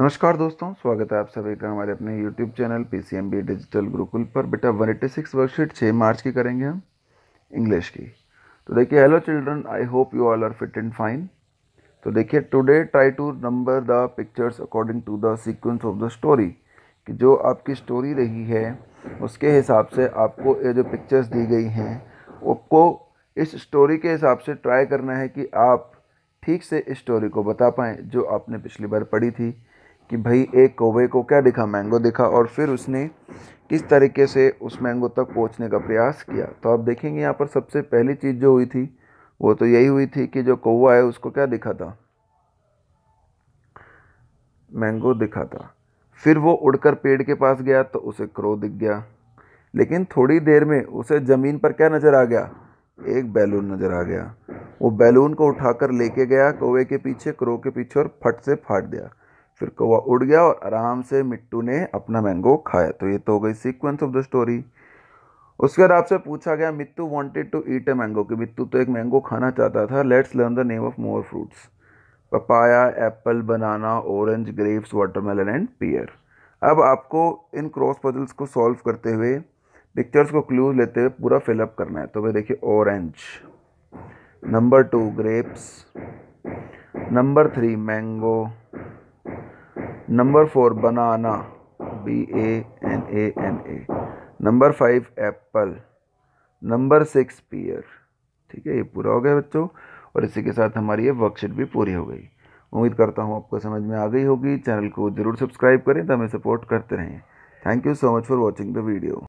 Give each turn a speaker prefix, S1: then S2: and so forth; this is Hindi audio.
S1: नमस्कार दोस्तों स्वागत है आप सभी का हमारे अपने YouTube channel P C M B digital Gurukul पर बेटा 186 वर्कशीट छः मार्च की करेंगे हम इंग्लिश की तो देखिए hello children I hope you all are fit and fine तो देखिए today try to number the pictures according to the sequence of the story कि जो आपकी स्टोरी रही है उसके हिसाब से आपको ये जो पिक्चर्स दी गई हैं आपको इस स्टोरी के हिसाब से ट्राई करना है कि आप ठीक से इस स्टोरी को बता पाएँ जो आपने पिछली बार पढ़ी थी कि भाई एक कौवे को क्या दिखा मैंगो दिखा और फिर उसने किस तरीके से उस मैंगो तक पहुंचने का प्रयास किया तो आप देखेंगे यहाँ पर सबसे पहली चीज़ जो हुई थी वो तो यही हुई थी कि जो कौवा है उसको क्या दिखा था मैंगो दिखा था फिर वो उड़कर पेड़ के पास गया तो उसे क्रो दिख गया लेकिन थोड़ी देर में उसे ज़मीन पर क्या नज़र आ गया एक बैलून नज़र आ गया वो बैलून को उठाकर लेके गया कौवे के पीछे क्रो के पीछे और फट से फाट दिया फिर कौवा उड़ गया और आराम से मिट्टू ने अपना मैंगो खाया तो ये तो हो गई सीक्वेंस ऑफ द स्टोरी उसके बाद आपसे पूछा गया Mittu wanted to eat a mango कि मित्तू तो एक मैंगो खाना चाहता था let's learn the name of more fruits papaya apple banana orange grapes watermelon and pear अब आपको इन क्रॉस पजल्स को सॉल्व करते हुए पिक्चर्स को क्लूज लेते हुए पूरा फिलअप करना है तो भाई देखिए orange number two grapes number three mango number four banana B A N A N A number five apple number six pear ठीक है ये पूरा हो गया बच्चों और इसी के साथ हमारी ये वर्कशीट भी पूरी हो गई उम्मीद करता हूँ आपको समझ में आ गई होगी चैनल को ज़रूर सब्सक्राइब करें तो हमें सपोर्ट करते रहें thank you so much for watching the video